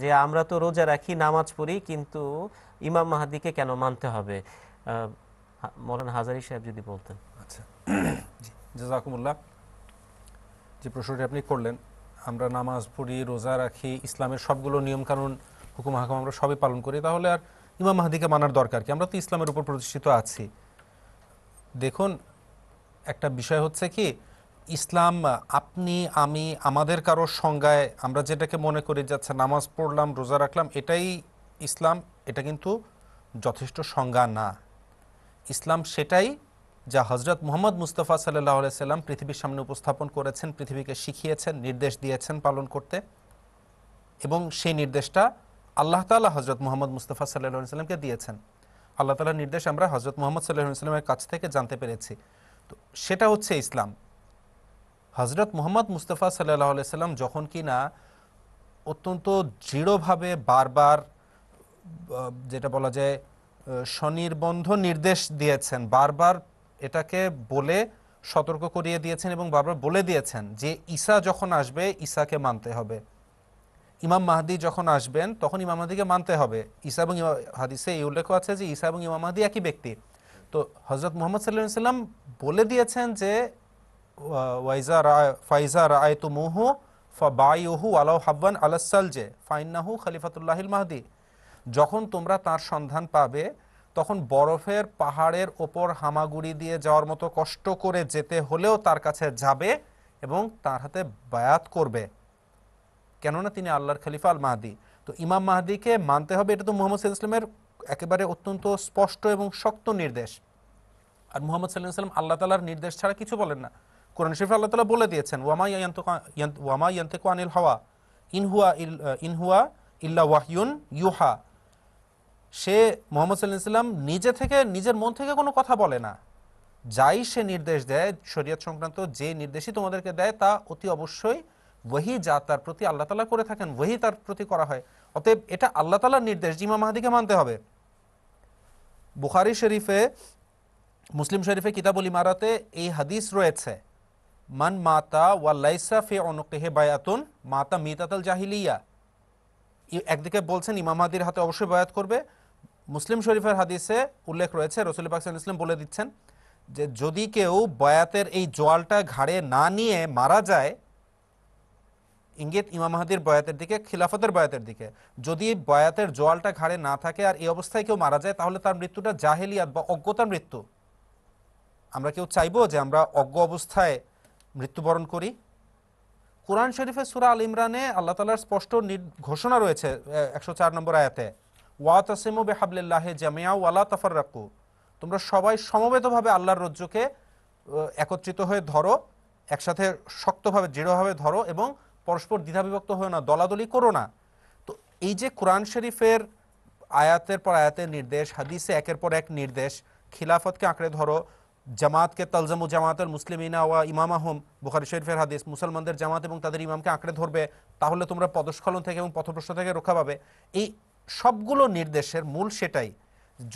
যে আমরা তো রোজা রাখি নামাজ পড়ি কিন্তু ইমাম মাহাদিকে কেন মানতে হবে মরান হাজারি সাহেব যদি বলতেন আচ্ছা যে প্রশ্নটি আপনি করলেন আমরা নামাজ পড়ি রোজা রাখি ইসলামের সবগুলো নিয়মকানুন হুকুম হাকুম আমরা সবই পালন করি তাহলে আর ইমাম মাহাদিকে মানার দরকার কি আমরা তো ইসলামের উপর প্রতিষ্ঠিত আছি দেখুন একটা বিষয় হচ্ছে কি ইসলাম আপনি আমি আমাদের কারোর সংজ্ঞায় আমরা যেটাকে মনে করি যাচ্ছে নামাজ পড়লাম রোজা রাখলাম এটাই ইসলাম এটা কিন্তু যথেষ্ট সংজ্ঞা না ইসলাম সেটাই যা হজরত মোহাম্মদ মুস্তফা সাল্লাহ সাল্লাম পৃথিবীর সামনে উপস্থাপন করেছেন পৃথিবীকে শিখিয়েছেন নির্দেশ দিয়েছেন পালন করতে এবং সেই নির্দেশটা আল্লাহ তালা হজরত মোহাম্মদ মুস্তফা সাল্লাহ সাল্লামকে দিয়েছেন আল্লাহ তালার নির্দেশ আমরা হজরত মোহাম্মদ সাল্লাহ সাল্লামের কাছ থেকে জানতে পেরেছি তো সেটা হচ্ছে ইসলাম হজরত মোহাম্মদ মুস্তফা সাল্লাহ সাল্লাম যখন কি না অত্যন্ত দৃঢ়ভাবে বারবার যেটা বলা যায় স্বনির্বন্ধ নির্দেশ দিয়েছেন বারবার এটাকে বলে সতর্ক করিয়ে দিয়েছেন এবং বারবার বলে দিয়েছেন যে ঈসা যখন আসবে ঈসাকে মানতে হবে ইমাম মাহাদি যখন আসবেন তখন ইমাম মাহাদিকে মানতে হবে ঈসা এবং হাদিসে এই উল্লেখ আছে যে ঈসা এবং ইমাম মাহাদি একই ব্যক্তি তো হজরত মোহাম্মদ সাল্লাহ সাল্লাম বলে দিয়েছেন যে হাব্বান মাহদি যখন তোমরা তার সন্ধান পাবে তখন বরফের পাহাড়ের ওপর হামাগুড়ি দিয়ে যাওয়ার মতো কষ্ট করে যেতে হলেও তার কাছে যাবে এবং তার হাতে বায়াত করবে কেননা তিনি আল্লাহর খলিফা আল মাহাদি তো ইমাম মাহাদিকে মানতে হবে এটা তো মোহাম্মদ সাল্লাহ একেবারে অত্যন্ত স্পষ্ট এবং শক্ত নির্দেশ আর মোহাম্মদ সাল্লাহ সাল্লাম আল্লাহ তালার নির্দেশ ছাড়া কিছু বলেন না কোরআন শরীফ আল্লাহ তালা বলে দিয়েছেন ওয়ামা ওয়ামা ইয়ান্তেকু হাওয়া ইনহুয়া ইনহুয়া ইল্লা ওয়াহিউন ইউহা সে মোহাম্মদ সাল্লাম নিজে থেকে নিজের মন থেকে কোনো কথা বলে না যাই সে নির্দেশ দেয় শরীয়ত সংক্রান্ত যে নির্দেশই তোমাদেরকে দেয় তা অতি অবশ্যই ওহি যা তার প্রতি আল্লাহ তালা করে থাকেন ওহি তার প্রতি করা হয় অতএব এটা আল্লাহ তালার নির্দেশ জিমা মাহাদিকে মানতে হবে বুখারি শরীফে মুসলিম শরীফে কিতাবুল মারাতে এই হাদিস রয়েছে মান মাতা লাইসা ফে অনুকেহে বায়াতুন মাতা মিতাতাল জাহিলিয়া একদিকে বলছেন ইমামাদির হাতে অবশ্যই বায়াত করবে মুসলিম শরীফের হাদিসে উল্লেখ রয়েছে রসুল পাকিস্তান ইসলাম বলে দিচ্ছেন যে যদি কেউ বয়াতের এই জোয়ালটা ঘাড়ে না নিয়ে মারা যায় ইঙ্গিত ইমাম মাহাদির বয়াতের দিকে খিলাফতের বয়াতের দিকে যদি বয়াতের জোয়ালটা ঘাড়ে না থাকে আর এই অবস্থায় কেউ মারা যায় তাহলে তার মৃত্যুটা জাহেলিয়াত বা অজ্ঞতার মৃত্যু আমরা কেউ চাইবো যে আমরা অজ্ঞ অবস্থায় মৃত্যুবরণ করি কোরআন শরীফের সুরা আল ইমরানে আল্লাহ তালার স্পষ্ট ঘোষণা রয়েছে একশো চার নম্বর আয়াতে ওয়া তাসিমু বেহাবলিল্লাহে জামিয়া ওয়ালা তাফার রাকু তোমরা সবাই সমবেতভাবে আল্লাহর রজ্জুকে একত্রিত হয়ে ধরো একসাথে শক্তভাবে দৃঢ়ভাবে ধরো এবং পরস্পর দ্বিধাবিভক্ত হয়ে না দলাদলি করো না তো এই যে কোরআন শরীফের আয়াতের পর আয়াতের নির্দেশ হাদিসে একের পর এক নির্দেশ খিলাফতকে আঁকড়ে ধরো জামাতকে ও জামাতের মুসলিমিনা ওয়া ইমামা হোম বুখারি শরীফের হাদিস মুসলমানদের জামাত এবং তাদের ইমামকে আঁকড়ে ধরবে তাহলে তোমরা পদস্খলন থেকে এবং পথপ্রশ্ন থেকে রক্ষা পাবে এই সবগুলো নির্দেশের মূল সেটাই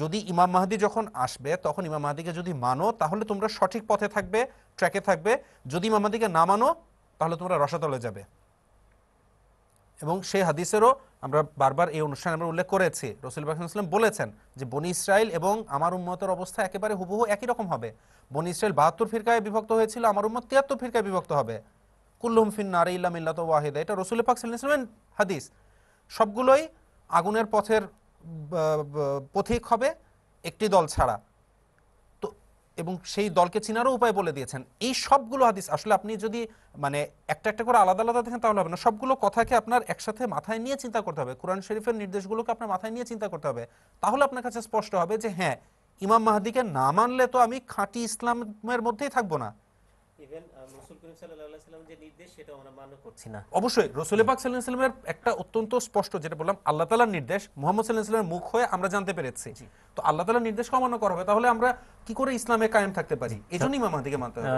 যদি ইমাম মাহাদি যখন আসবে তখন ইমাম মাহাদিকে যদি মানো তাহলে তোমরা সঠিক পথে থাকবে ট্র্যাকে থাকবে যদি ইমাম মাহাদিকে না মানো তাহলে তোমরা রসাতলে যাবে এবং সেই হাদিসেরও আমরা বারবার এই অনুষ্ঠানে আমরা উল্লেখ করেছি রসুল ইসলাম বলেছেন যে বনি ইসরায়েল এবং আমার উন্মতের অবস্থা একেবারে হুবহু একই রকম হবে বনি ইসরায়েল বাহাত্তর ফিরকায় বিভক্ত হয়েছিল আমার উম্মত তিয়াত্তর ফিরকায় বিভক্ত হবে কুল্লুম ফিন নারে ইল্লাম ইল্লাত ওয়াহেদা এটা রসুল পাক হাদিস সবগুলোই আগুনের পথের পথিক হবে একটি দল ছাড়া এবং সেই দলকে চিনারও উপায় বলে দিয়েছেন এই সবগুলো হাদিস আসলে আপনি যদি মানে একটা একটা করে আলাদা আলাদা দেখেন তাহলে হবে না সবগুলো কথাকে আপনার একসাথে মাথায় নিয়ে চিন্তা করতে হবে কোরআন শরীফের নির্দেশগুলোকে আপনার মাথায় নিয়ে চিন্তা করতে হবে তাহলে আপনার কাছে স্পষ্ট হবে যে হ্যাঁ ইমাম মাহাদিকে না মানলে তো আমি খাঁটি ইসলামের মধ্যেই থাকবো না Uh, অবশ্যই একটা অত্যন্ত স্পষ্ট যেটা বললাম আল্লাহ নির্দেশ মোহাম্মদ সাল্লাহামের মুখ হয়ে আমরা জানতে পেরেছি তো নির্দেশ করা হবে তাহলে আমরা কি করে ইসলামে কায়েম থাকতে পারি এই জন্যই আমাদেরকে মানতে হবে